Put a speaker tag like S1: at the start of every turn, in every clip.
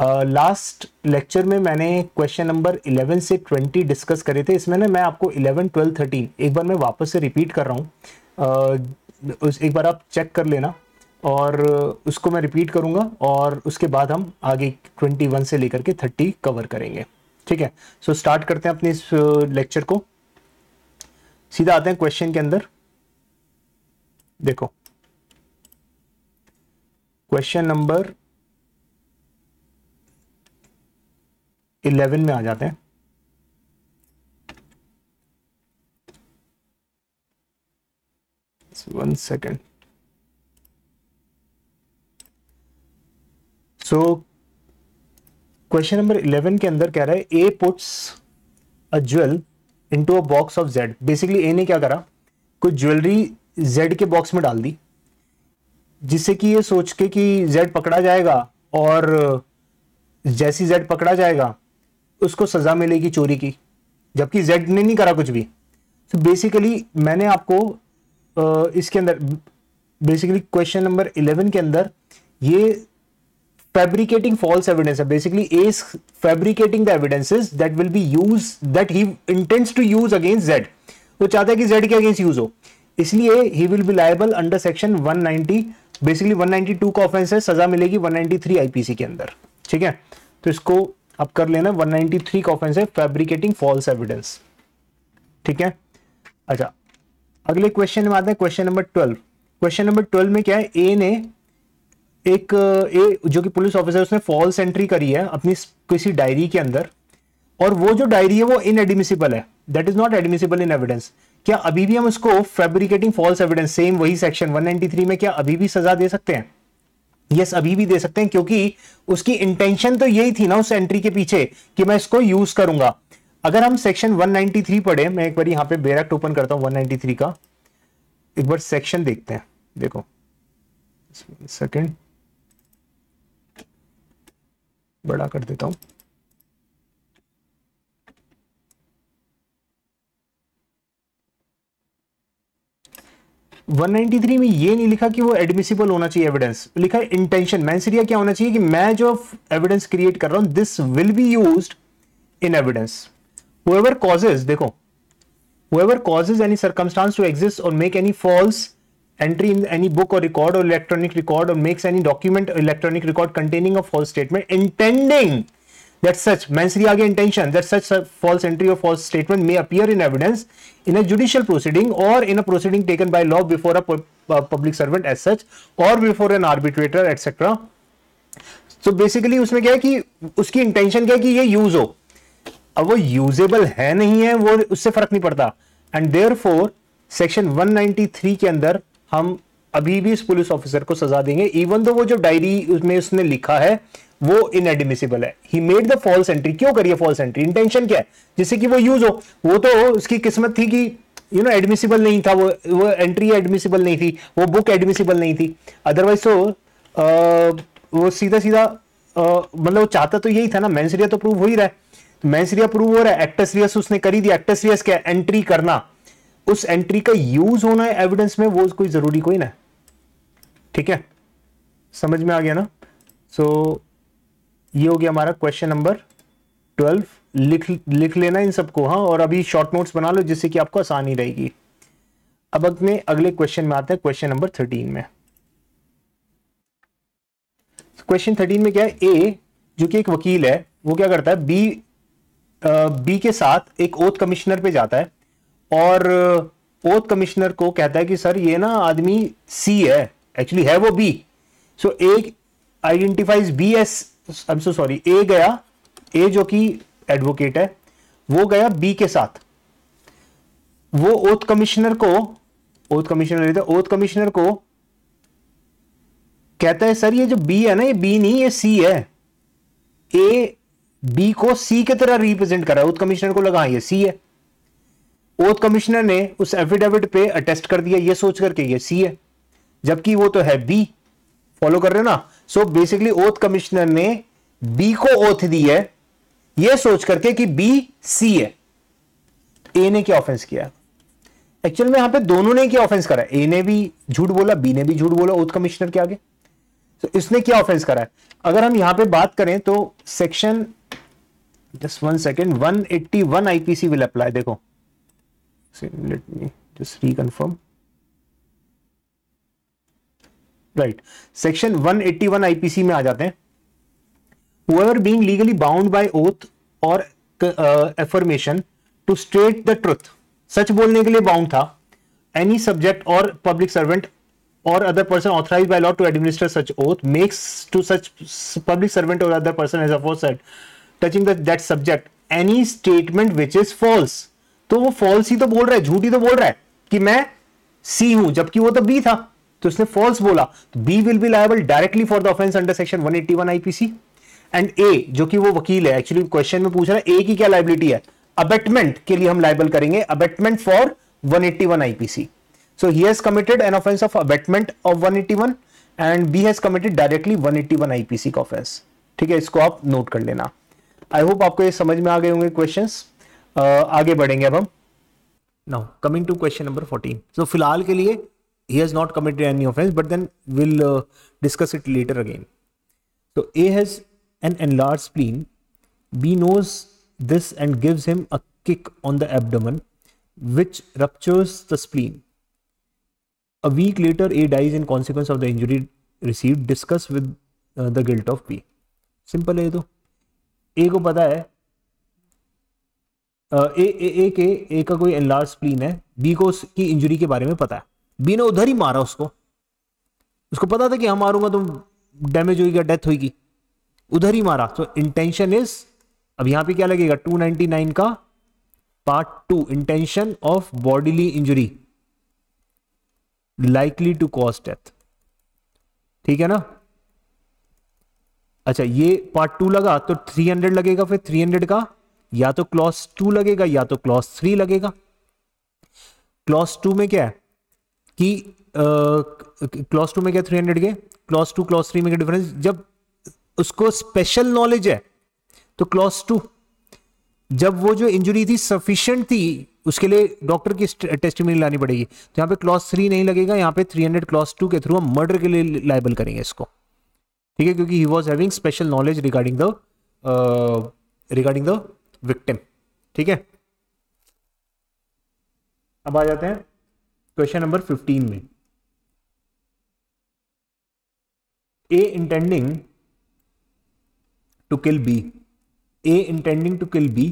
S1: Last lecture में मैंने question number 11 से 20 डिस्कस करे थे इसमें ना मैं आपको 11, 12, 13 एक बार मैं वापस से रिपीट कर रहा हूँ uh, एक बार आप चेक कर लेना और उसको मैं रिपीट करूँगा और उसके बाद हम आगे 21 से लेकर के 30 कवर करेंगे ठीक है सो so, स्टार्ट करते हैं अपने इस लेक्चर को सीधा आते हैं क्वेश्चन के अंदर देखो क्वेश्चन नंबर इलेवन में आ जाते हैं one second so question number eleven के अंदर कह रहा है A puts a jewel into a box of Z basically A ने क्या करा कुछ ज्वेलरी जेड के बॉक्स में डाल दी जिससे कि ये सोच के कि जेड पकड़ा जाएगा और जैसी जेड पकड़ा जाएगा उसको सजा मिलेगी चोरी की जबकि जेड ने नहीं करा कुछ भी तो so बेसिकली मैंने आपको इसके अंदर बेसिकली क्वेश्चन नंबर इलेवन के अंदर ये फैब्रिकेटिंग फॉल्स एविडेंस है basically as fabricating the evidences that will be use that he intends to use against Z वो चाहता है कि जेड के अगेंस्ट यूज हो इसलिए he will be liable under section 190 basically 192 का ऑफेंस है सजा मिलेगी 193 आईपीसी के अंदर ठीक है तो इसको अब कर लेना 193 का ऑफेंस है फैब्रिकेटिंग फॉल्स एविडेंस ठीक है अच्छा अगले क्वेश्चन में आते हैं question number twelve question number twelve में क्या है ए ने एक ए जो कि पुलिस ऑफिसर उसने फॉल्स एंट्री करी है अपनी किसी डायरी के अंदर और वो जो डायरी है वो इन एडमिसिबल है that is not admissible in evidence क्या अभी भी हम उसको फैब्रिकेटिंग फॉल्स एविडेंस सेम वही सेक्शन 193 में क्या अभी भी सजा दे सकते हैं यस अभी भी दे सकते हैं क्योंकि उसकी इंटेंशन तो यही थी ना उस एंट्री के पीछे कि मैं इसको यूज करूंगा अगर हम सेक्शन 193 पढ़े मैं एक बार यहां पे बेरेक्ट ओपन करता हूं 193 का एक बार सेक्शन देखते हैं देखो सेकंड बड़ा कर देता हूं 193 में ये नहीं लिखा कि वो एडमिसिबल होना चाहिए एविडेंस लिखा है इंटेंशन मैंसरिया क्या होना चाहिए कि मैं जो एविडेंस क्रिएट कर रहा हूं this will be use in evidence whoever causes देखो whoever causes any circumstance to exist or make any false entry in any book or record or electronic record or makes any document electronic record containing a false statement intending that such Mansriagi intention that such a false entry or false statement may appear in evidence in a judicial proceeding or in a proceeding taken by law before a public servant as such or before an arbitrator etc. So basically usme kya hai ki uski intention kya hai ki ye use ho ab wo usable hai nahi hai wo usse फर्क nahi padta and therefore section 193 ke andar hum अभी भी इस police officer को सजा देंगे even though वो जो diary उसमें उसने लिखा है वो इनएडमिसिबल है he made the false entry क्यों करिए फॉल्स एंट्री इंटेंशन क्या है जिससे कि वो यूज हो वो तो उसकी किस्मत थी कि यू नो एडमिसिबल नहीं था वो वो एंट्री एडमिसिबल नहीं थी वो बुक एडमिसिबल नहीं थी अदरवाइज तो आ, वो सीधा सीधा मतलब वो चाहता तो यही था ना मैंसरिया तो प्रूव हो ही रहा है तो मैंसरिया प्रूव हो रहा है एक्टस रियस उसने करी दिया एक्टस रियस क्या एंट्री करना उस एंट्री का यूज होना है एविडेंस में वो कोई जरूरी कोई ना ठीक है समझ में आ गया ना सो so, ये हो गया हमारा क्वेश्चन नंबर ट्वेल्व लिख लिख लेना इन सबको हाँ और अभी शॉर्ट नोट्स बना लो जिससे कि आपको आसानी रहेगी अब अपने अगले क्वेश्चन में आते हैं क्वेश्चन नंबर थर्टीन में क्वेश्चन थर्टीन में क्या है ए जो कि एक वकील है वो क्या करता है बी बी के साथ एक ओथ कमिश्नर पे जाता है और ओथ कमिश्नर को कहता है कि सर ये ना आदमी सी है एक्चुअली है वो बी सो so, एक identifies B as I so sorry A गया ए जो कि एडवोकेट है वो गया बी के साथ वो ओथ कमिश्नर को ओथ कमिश्नर ओथ कमिश्नर को कहता है सर ये जो बी है ना ये बी नहीं ये सी है ए बी को सी की तरह रिप्रेजेंट करा ओथ कमिश्नर को लगा ये सी है ओथ कमिश्नर ने उस एफिडेविट पे अटेस्ट कर दिया ये सोच करके ये सी है जबकि वो तो है बी फॉलो कर रहे हो ना सो बेसिकली ओथ कमिश्नर ने बी को ओथ दी है यह सोच करके कि बी सी है ए ने क्या ऑफेंस किया एक्चुअल में यहां पे दोनों ने क्या ऑफेंस करा ए ने भी झूठ बोला बी ने भी झूठ बोला ओथ कमिश्नर के आगे तो इसने क्या ऑफेंस करा है अगर हम यहां पे बात करें तो section just one second one eighty one IPC will apply देखो let me just reconfirm right section 181 eighty IPC में आ जाते हैं whoever being legally bound by oath or affirmation to state the truth सच बोलने के लिए बाउंड था any subject or public servant or other person authorise by law to administer such oath makes to such public servant or other person as अफोर aforesaid touching that subject any statement which is false तो वो false ही तो बोल रहा है झूठ ही तो बोल रहा है कि मैं सी हूं जबकि वो तो बी था तो इसने फॉल्स बोला तो B will be liable directly for the offence under section 181 IPC and A जो कि वो वकील है एक्चुअली क्वेश्चन में पूछ रहा है ए की क्या लाइबिलिटी है अबेटमेंट के लिए हम लाइबल करेंगे abetment for 181 IPC so he has committed an offence of abetment of 181 and B has committed directly 181 IPC का ऑफेंस ठीक है इसको आप नोट कर लेना आई होप आपको ये समझ में आ गए होंगे क्वेश्चंस uh, आगे बढ़ेंगे अब हम now coming to question number 14 so so, फिलहाल के लिए he has not committed any offense but then we'll uh, discuss it later again so a has an enlarged spleen b knows this and gives him a kick on the abdomen which ruptures the spleen a week later a dies in consequence of the injury received discuss with uh, the guilt of b simple है तो ए को पता है ए ए ए के ए का कोई enlarge spleen है B को उसकी इंजरी के बारे में पता है बीने उधर ही मारा उसको उसको पता था कि हम मारूंगा तो डैमेज होगी डेथ होगी उधर ही मारा तो इंटेंशन इज अब यहां पे क्या लगेगा 299 का part two intention of bodily injury likely to cause death ठीक है ना अच्छा ये पार्ट टू लगा तो 300 लगेगा फिर 300 का या तो क्लॉस टू लगेगा या तो क्लॉस थ्री लगेगा क्लॉस टू में क्या है कि क्लॉस टू में क्या थ्री हंड्रेड के क्लॉस टू क्लॉस थ्री में क्या डिफरेंस जब उसको स्पेशल नॉलेज है तो क्लॉस टू जब वो जो इंजुरी थी सफिशियंट थी उसके लिए डॉक्टर की टेस्ट में लानी पड़ेगी तो यहाँ पे क्लॉस थ्री नहीं लगेगा यहाँ पे थ्री हंड्रेड क्लॉस टू के थ्रू हम मर्डर के लिए लाइबल करेंगे इसको ठीक है क्योंकि he was having special knowledge regarding the regarding the victim ठीक है अब आ जाते हैं क्वेश्चन नंबर फिफ्टीन में A intending to kill B A intending to kill B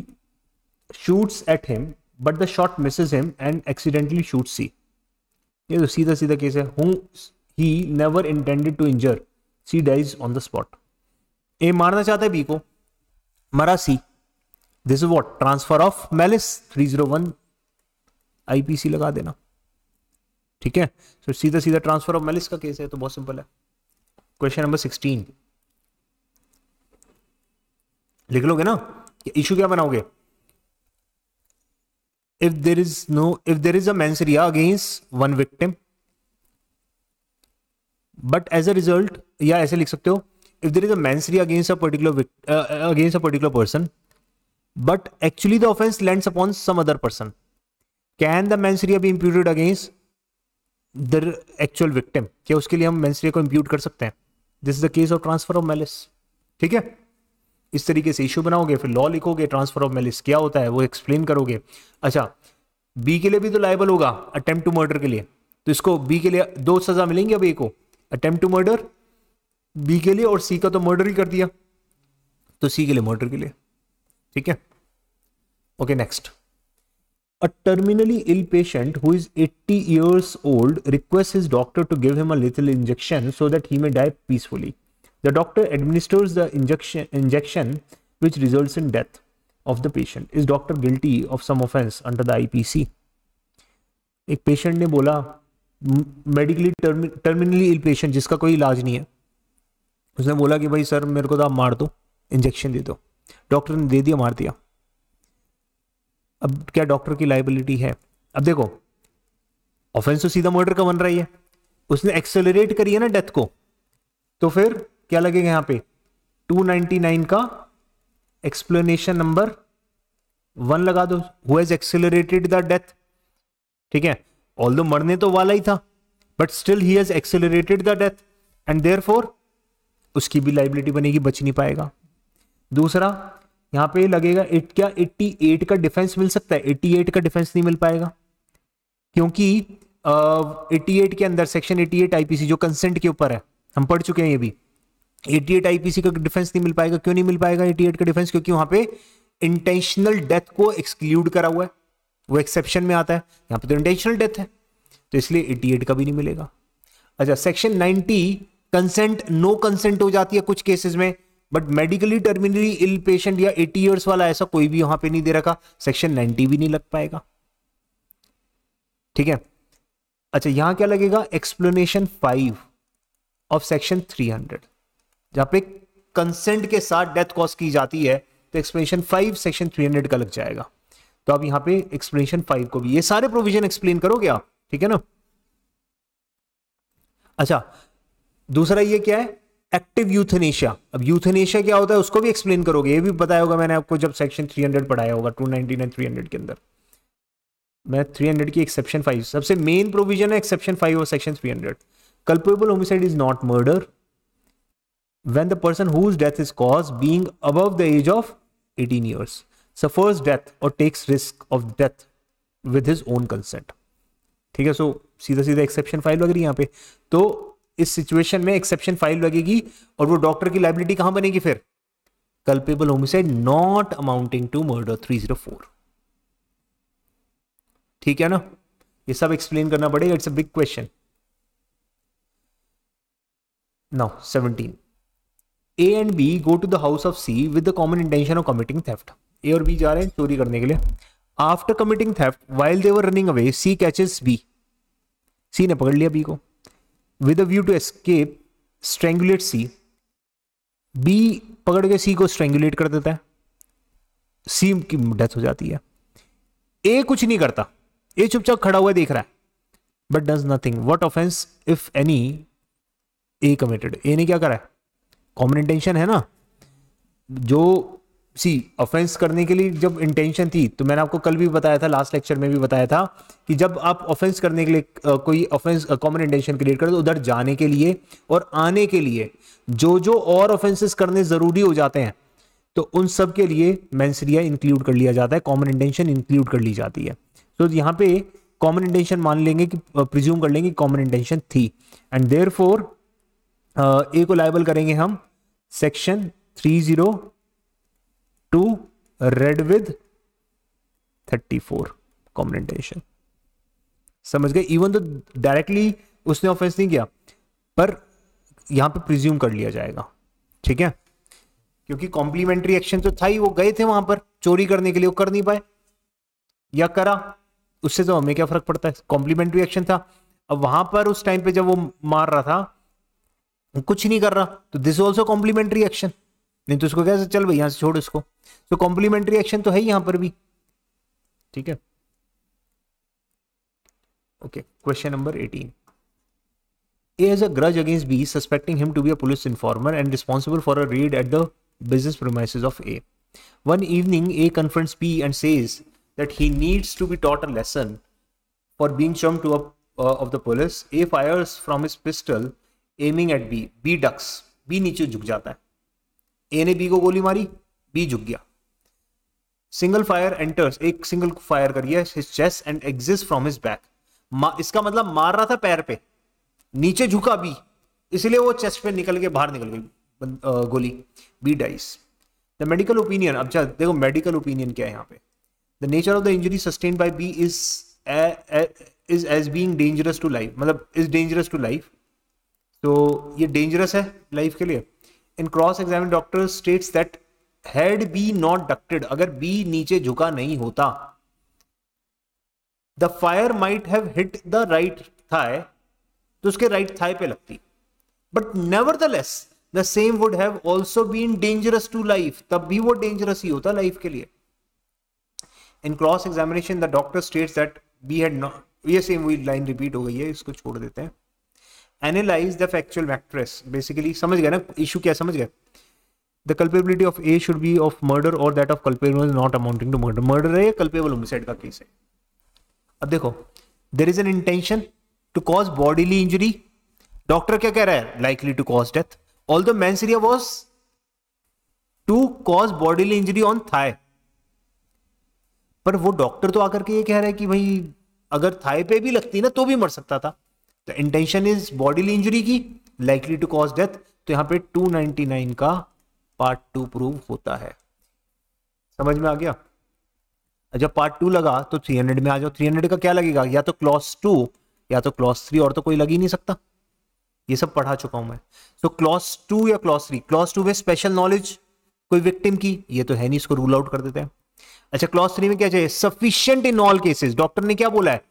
S1: shoots at him but the shot misses him and accidentally shoot C ये तो सीधा सीधा केस है who he never intended to injure C dies on the spot A मारना चाहता है B को मरा C this is what transfer of malice three zero one IPC लगा देना ठीक है सो सीधा सीधा ट्रांसफर ऑफ मेलिस का केस है तो बहुत सिंपल है क्वेश्चन नंबर सिक्सटीन लिख लोगे ना इशू क्या बनाओगे if there is no if there is mens rea against one victim but as a result या ऐसे लिख सकते हो if there is a against a particular against a particular person but actually the offence land upon some other person can the mens rea be imputed against the actual victim क्या उसके लिए हम मेंसरे को इम्प्यूट कर सकते हैं this is the case of transfer of malice ठीक है इस तरीके से इश्यू बनाओगे फिर लॉ लिखोगे ट्रांसफर ऑफ मेलिस क्या होता है वो एक्सप्लेन करोगे अच्छा बी के लिए भी तो लाइबल होगा अटेम्प्ट टू मर्डर के लिए तो इसको बी के लिए दो सजा मिलेंगी अब ए को अटेम्प्ट टू मर्डर बी के लिए और सी का तो मर्डर ही कर दिया तो सी के लिए मर्डर के लिए ठीक है okay next A terminally ill patient who is 80 years old requests his doctor to give him a lethal injection so that he may die peacefully. The doctor administers the injection, injection which results in death of the patient. Is doctor guilty of some offense under the IPC? एक patient ने बोला medically terminally ill patient जिसका कोई इलाज नहीं है उसने बोला कि भाई सर मेरे को तो आप मार दो इंजेक्शन दे दो डॉक्टर ने दे दिया मार दिया अब क्या डॉक्टर की लाइबिलिटी है अब देखो ऑफेंस तो सीधा मर्डर का बन रही है उसने एक्सेलरेट करी है ना डेथ को तो फिर क्या लगेगा यहां पे 299 का एक्सप्लेनेशन नंबर वन लगा दो who has accelerated the death ठीक है ऑल दो मरने तो वाला ही था but still he has accelerated the death and there उसकी भी लाइबिलिटी बनेगी बच नहीं पाएगा दूसरा यहाँ पे लगेगा इट क्या 88 का डिफेंस मिल सकता है 88 का डिफेंस नहीं मिल पाएगा क्योंकि एट्टी 88 के अंदर सेक्शन 88 एट आईपीसी जो कंसेंट के ऊपर है हम पढ़ चुके हैं ये भी 88 एट आईपीसी का डिफेंस नहीं मिल पाएगा क्यों नहीं मिल पाएगा 88 का डिफेंस क्योंकि वहां पे इंटेंशनल डेथ को एक्सक्लूड करा हुआ है वो एक्सेप्शन में आता है यहाँ पे तो इंटेंशनल डेथ है तो इसलिए एटी का भी नहीं मिलेगा अच्छा section ninety consent no consent हो जाती है कुछ केसेस में but medically terminally ill patient या एटी ईयर्स वाला ऐसा कोई भी यहां पे नहीं दे रखा सेक्शन नाइनटी भी नहीं लग पाएगा ठीक है अच्छा यहां क्या लगेगा explanation five of section three hundred जहां पे कंसेंट के साथ डेथ कॉज की जाती है तो explanation five section three hundred का लग जाएगा तो आप यहां पे एक्सप्लेनेशन फाइव को भी ये सारे प्रोविजन एक्सप्लेन करोगे आप ठीक है ना अच्छा दूसरा ये क्या है एक्टिव यूथनेशिया अब यूथनेशिया क्या होता है उसको भी एक्सप्लेन करोगे ये भी बताया होगा मैंने आपको जब सेक्शन 300 पढ़ाया होगा 219 एंड 300 के अंदर मैं 300 की एक्सेप्शन फाइव सबसे मेन प्रोविजन है एक्सेप्शन फाइव और section 300 culpable homicide is not murder when the person whose death is caused being above the age of 18 years suffers death or takes risk of death with his own consent ठीक है so so, सीधा सीधा exception file लग रही है यहाँ पे तो इस सिचुएशन में एक्सेप्शन फाइल लगेगी और वो डॉक्टर की लाइबिलिटी कहां बनेगी फिर culpable homicide not amounting to murder three zero four ठीक है ना ये सब एक्सप्लेन करना पड़ेगा it's a big question now seventeen A and B go to the house of C with the common intention of committing theft A और B जा रहे हैं चोरी करने के लिए after committing theft while they're running away C catches B C ने पकड़ लिया बी को with a view to escape strangulate C B पकड़ के सी को स्ट्रेंगुलेट कर देता है सी की डेथ हो जाती है ए कुछ नहीं करता ए चुपचाप खड़ा हुआ देख रहा है but does nothing what offence if any A committed A ने क्या करा है कॉमन इंटेंशन है ना जो सी ऑफेंस करने के लिए जब इंटेंशन थी तो मैंने आपको कल भी बताया था लास्ट लेक्चर में भी बताया था कि जब आप ऑफेंस करने के लिए कोई ऑफेंस कॉमन इंटेंशन क्रिएट करें तो उधर जाने के लिए और आने के लिए जो जो और ऑफेंसेस करने ज़रूरी हो जाते हैं तो उन सब के लिए मैंसरिया इंक्लूड कर लिया जाता है कॉमन इंटेंशन इंक्लूड कर ली जाती है तो यहाँ पे कॉमन इंटेंशन मान लेंगे कि प्रिज्यूम कर लेंगे कॉमन इंटेंशन थी एंड देयर फोर ए को लाइबल करेंगे हम section three zero two read with thirty four combination समझ गए इवन तो डायरेक्टली उसने ऑफेंस नहीं किया पर यहां पे प्रिज्यूम कर लिया जाएगा ठीक है क्योंकि कॉम्प्लीमेंट्री एक्शन तो था ही वो गए थे वहां पर चोरी करने के लिए वो कर नहीं पाए या करा उससे तो हमें क्या फर्क पड़ता है कॉम्प्लीमेंट्री एक्शन था अब वहां पर उस टाइम पे जब वो मार रहा था कुछ नहीं कर रहा तो दिस ऑल्सो कॉम्प्लीमेंट्री एक्शन नहीं तो उसको कैसे चल भाई यहां से छोड़ उसको तो कॉम्प्लीमेंट्री एक्शन तो है ही यहां पर भी ठीक है okay question number eighteen A has a grudge against B suspecting him to be a police informer and responsible for a raid at the business premises of A one evening A confronts B and says that he needs to be taught a lesson for being chum to of the police A fires from his pistol aiming at B B ducks B नीचे झुक जाता है A ने B को गोली मारी B झुक गया सिंगल फायर एंटर्स एक सिंगल फायर कर his and exits from his back इसका मतलब मार रहा था पैर पे नीचे झुका बी इसलिए वो चेस्ट पे निकल के बाहर निकल गई गोली B dies the medical opinion अब देखो मेडिकल ओपिनियन क्या है यहाँ पे the nature of the injury sustained by B is is as being dangerous to life मतलब इज डेंजरस टू लाइफ तो ये डेंजरस है लाइफ के लिए in cross examine doctor states that had B not ducked अगर बी नीचे झुका नहीं होता the fire might have hit the right thigh तो उसके राइट थाय पे लगती but never the less the same would have also been dangerous to life तब भी वो डेंजरस ही होता लाइफ के लिए in cross examination the doctor states that B had not ये सेम वही लाइन रिपीट हो गई है इसको छोड़ देते हैं analyse the factual matters basically समझ गए ना इशू क्या समझ गए the culpability of A should be of murder और that of culpable not amounting to murder murder है या कल्पेबल होमिसाइड का केस है अब देखो there is an intention to cause bodily injury doctor क्या कह रहा है likely to cause death all the main was to cause bodily injury on thigh पर वो डॉक्टर तो आकर के ये कह रहा है कि भाई अगर थाए पे भी लगती ना तो भी मर सकता था तो इंटेंशन इज बॉडीली इंजरी की लाइकली टू कॉज डेथ तो यहां पे 299 का पार्ट टू प्रूव होता है समझ में आ गया जब पार्ट टू लगा तो 300 में आ जाओ 300 का क्या लगेगा या तो क्लॉस टू या तो क्लॉस थ्री और तो कोई लग ही नहीं सकता ये सब पढ़ा चुका हूं मैं तो क्लॉस टू या क्लॉस थ्री क्लॉस टू में स्पेशल नॉलेज कोई विक्टिम की ये तो है नहीं इसको रूल आउट कर देते हैं अच्छा क्लॉस थ्री में क्या चाहिए sufficient in all cases doctor ने क्या बोला है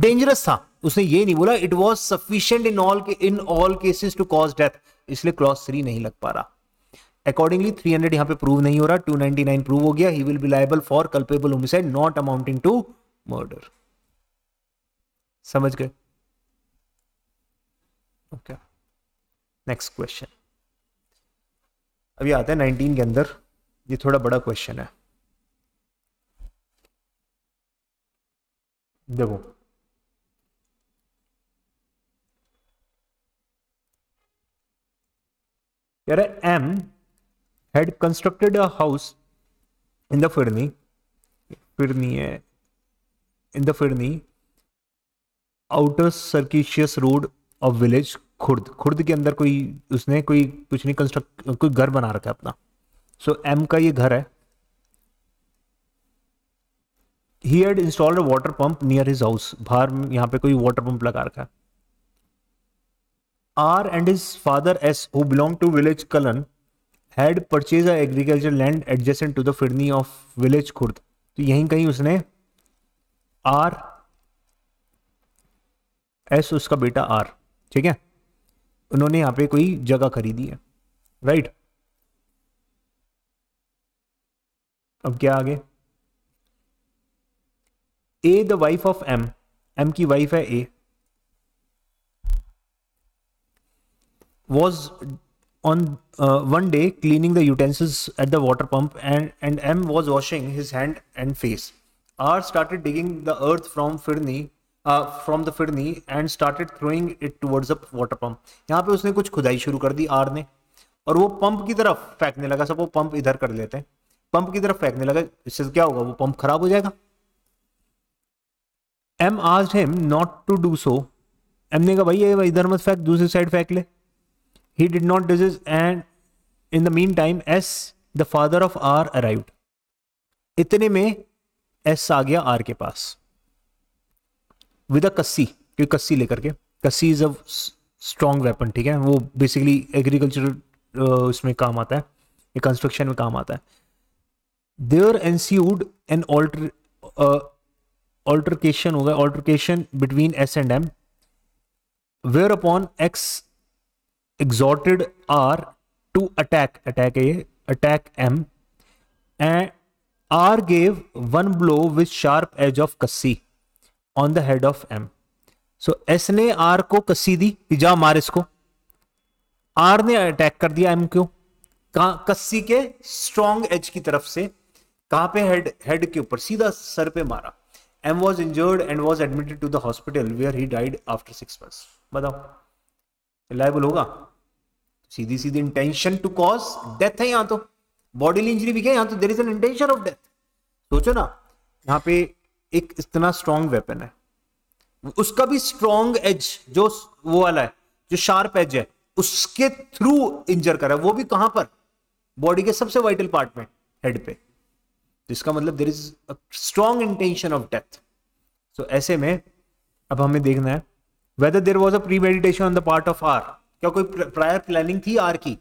S1: डेंजरस था उसने ये नहीं बोला it was sufficient in all in all cases to cause death इसलिए क्लॉज थ्री नहीं लग पा रहा अकॉर्डिंगली 300 यहां पर प्रूव नहीं हो रहा 299 प्रूव हो गया he will be liable for culpable homicide not amounting to murder समझ गए ओके नेक्स्ट क्वेश्चन अभी आता है नाइनटीन के अंदर ये थोड़ा बड़ा क्वेश्चन है देखो Here M had constructed a house in the Firni, Firni, uh, in the Firni, outer circuitous road of village Khurd Khurd के अंदर कोई उसने कोई कुछ नहीं कंस्ट्रक्ट कोई घर बना रखा है अपना सो so, एम का ये घर है he had installed a water pump near his house बाहर यहाँ पे कोई वाटर पंप लगा रखा है R and his father S who belong to village Kalan had purchase a agriculture land adjacent to the phirni of village Khurd तो यहीं कहीं उसने आर एस उसका बेटा आर ठीक है उन्होंने यहां पे कोई जगह खरीदी है राइट अब क्या आगे uh the wife of M M की वाइफ है uh was on uh, one day cleaning the utensils at the water pump and, and M was washing his hand and face. R started digging the earth from Firni uh, from the Firni and started throwing it towards the water pump. यहाँ पे उसने कुछ खुदाई शुरू कर दी R ने और वो पंप की तरफ फेंकने लगा सब वो पंप इधर कर लेते हैं पंप की तरफ फेंकने लगा इससे क्या होगा वो पंप खराब हो जाएगा एम आज him not to do so M ने कहा भाई ये इधर मत फेंक दूसरी साइड फेंक ले He did not desist, and in the meantime, S, the father of R, arrived. इतने में एस आ गया आर के पास विद अ कस्सी क्योंकि कस्सी लेकर के kassi is a strong weapon ठीक है वो बेसिकली एग्रीकल्चर उसमें काम आता है कंस्ट्रक्शन में काम आता है there ensued an alter altercation होगा altercation between S and M where upon S exhorted R to attack attack है attack M and R gave one blow with sharp edge of kassi on the head of M so S ने R को कस्सी दी कि जा मार इसको are ने attack कर दिया एम क्यों कहा कस्सी के स्ट्रॉन्ग एज की तरफ से कहां पे हेड हेड के ऊपर सीधा सर पे मारा M was injured and was admitted to the hospital where he died after six months बताओ रिलायबल होगा सीधी सीधी इंटेंशन टू कॉज डेथ है यहाँ तो बॉडीली इंजरी भी क्या यहाँ तो there is an intention of death सोचो ना यहाँ पे एक इतना स्ट्रॉन्ग वेपन है उसका भी स्ट्रॉन्ग एज जो वो वाला है जो शार्प एज है उसके थ्रू इंजर करा वो भी कहां पर बॉडी के सबसे वाइटल पार्ट में हेड पे जिसका तो मतलब there is a strong intention of death so ऐसे में अब हमें देखना है whether there was a premeditation on the part of R क्या कोई प्रायर प्लानिंग थी आर की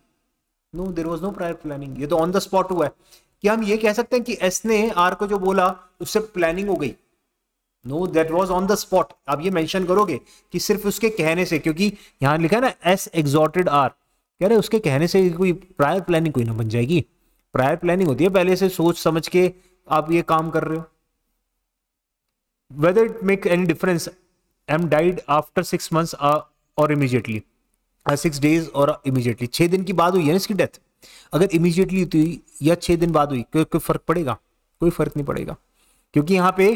S1: no there was no prior planning ये तो ऑन द स्पॉट हुआ है कि हम ये कह सकते हैं कि एस ने आर को जो बोला उससे प्लानिंग हो गई no that was on the spot आप ये मैंशन करोगे कि सिर्फ उसके कहने से क्योंकि यहाँ लिखा है ना एस एग्जॉटेड आर कह रहे उसके कहने से कोई प्रायर प्लानिंग कोई ना बन जाएगी प्रायर प्लानिंग होती है पहले से सोच समझ के आप ये काम कर रहे हो whether it make any difference M died after six months और इमीजिएटली सिक्स डेज और इमीजिएटली छः दिन की बाद हुई है इसकी डेथ अगर इमीजिएटली हुई तो या छः दिन बाद हुई कोई कोई फर्क पड़ेगा कोई फर्क नहीं पड़ेगा क्योंकि यहाँ पे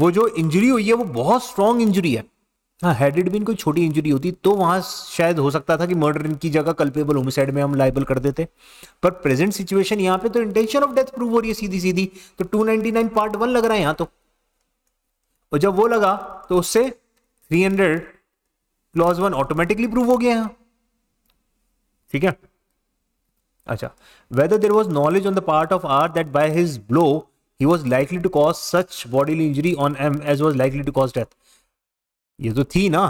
S1: वो जो इंजरी हुई है वो बहुत स्ट्रॉन्ग इंजरी है हाँ हेडेड बिन कोई छोटी इंजरी होती तो वहां शायद हो सकता था कि मर्डर इनकी जगह कल्पेबल होमिसाइड में हम लाइबल कर देते पर प्रेजेंट सिचुएशन यहाँ पे तो इंटेंशन ऑफ डेथ प्रूव हो रही है सीधी सीधी तो 299 पार्ट वन लग रहा है यहाँ तो और जब वो लगा तो उससे three hundred clause one automatically prove हो गया है ठीक है अच्छा whether there was knowledge on the part of R that by his blow he was likely to cause such body injury on M as was likely to cause death ये तो थी ना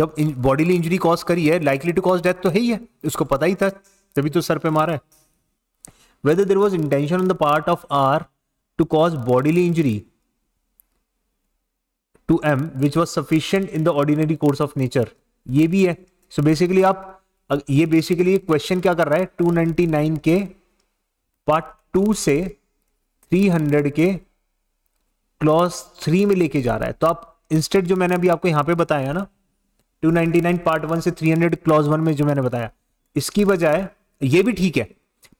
S1: जब बॉडी इंजरी कॉज करी है likely to cause death तो है ही है उसको पता ही था तभी तो सर पे मारा है whether there was intention on the part of R to cause bodily injury to M which was sufficient in the ordinary course of nature ये भी है सो so बेसिकली आप ये बेसिकली क्वेश्चन क्या कर रहा है टू नाइनटी नाइन के पार्ट टू से थ्री हंड्रेड के क्लॉज थ्री में लेके जा रहा है तो आप इंस्टेंट जो मैंने अभी आपको यहां पे बताया ना two ninety nine part one से थ्री हंड्रेड क्लॉज वन में जो मैंने बताया इसकी बजाय ये भी ठीक है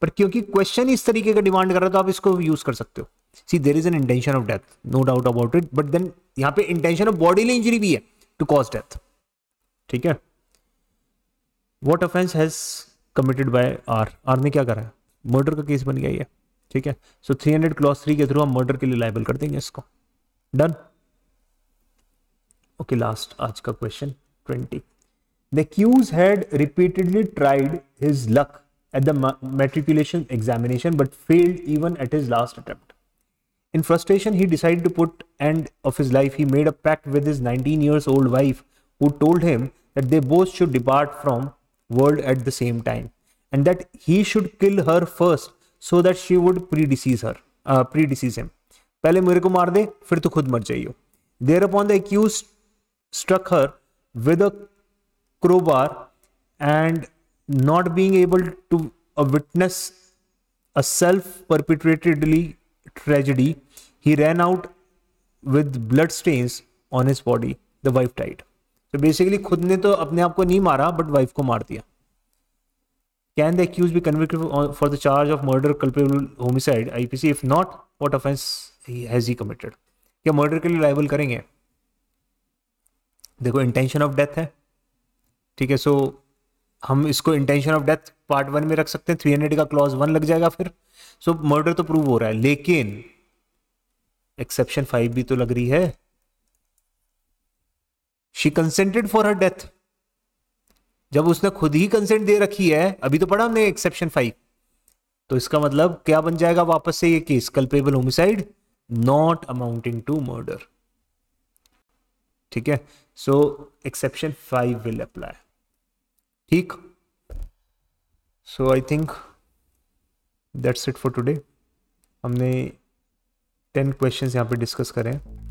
S1: पर क्योंकि क्वेश्चन इस तरीके का डिमांड कर रहा है तो आप इसको यूज कर सकते हो see there is an intention of death no doubt about it but then यहाँ पे इंटेंशन ऑफ बॉडी इंजरी भी है टू कॉज डेथ ठीक है what offence has committed by R R ने क्या करा है मर्डर का केस बन गया ये ठीक है so three hundred clause three के थ्रू हम मर्डर के लिए लाइबल कर देंगे इसको डन ओके लास्ट आज का question twenty the accused had repeatedly tried his luck at the matriculation examination but failed even at his last attempt In frustration, he decided to put end of his life. He made a pact with his 19 years old wife who told him that they both should depart from world at the same time and that he should kill her first so that she would predecease her, uh, predecease him. पहले मेरे को मार दे फिर तू खुद मर जाइयो Thereupon, the accused struck her with a crowbar and not being able to witness a self perpetratedly tragedy, he ran out with blood stains on his body. The wife died. So basically, khud ne to apne aap ko nahi mara but wife ko maar diya Can the accused be convicted for the charge of murder, culpable homicide, IPC? If not, what offense he has he committed? kya murder ke liye liable karenge देखो intention of death है ठीक है so so, हम इसको intention of death part one में रख सकते हैं थ्री हंड्रेड का क्लॉज वन लग जाएगा फिर सो so, मर्डर तो प्रूव हो रहा है लेकिन एक्सेप्शन फाइव भी तो लग रही है she consented for her death जब उसने खुद ही कंसेंट दे रखी है अभी तो पढ़ा हमने एक्सेप्शन फाइव तो इसका मतलब क्या बन जाएगा वापस से ये case culpable homicide not amounting to murder ठीक है so exception five will apply ठीक so I think that's it for today हमने टेन क्वेश्चंस यहाँ पे डिस्कस करें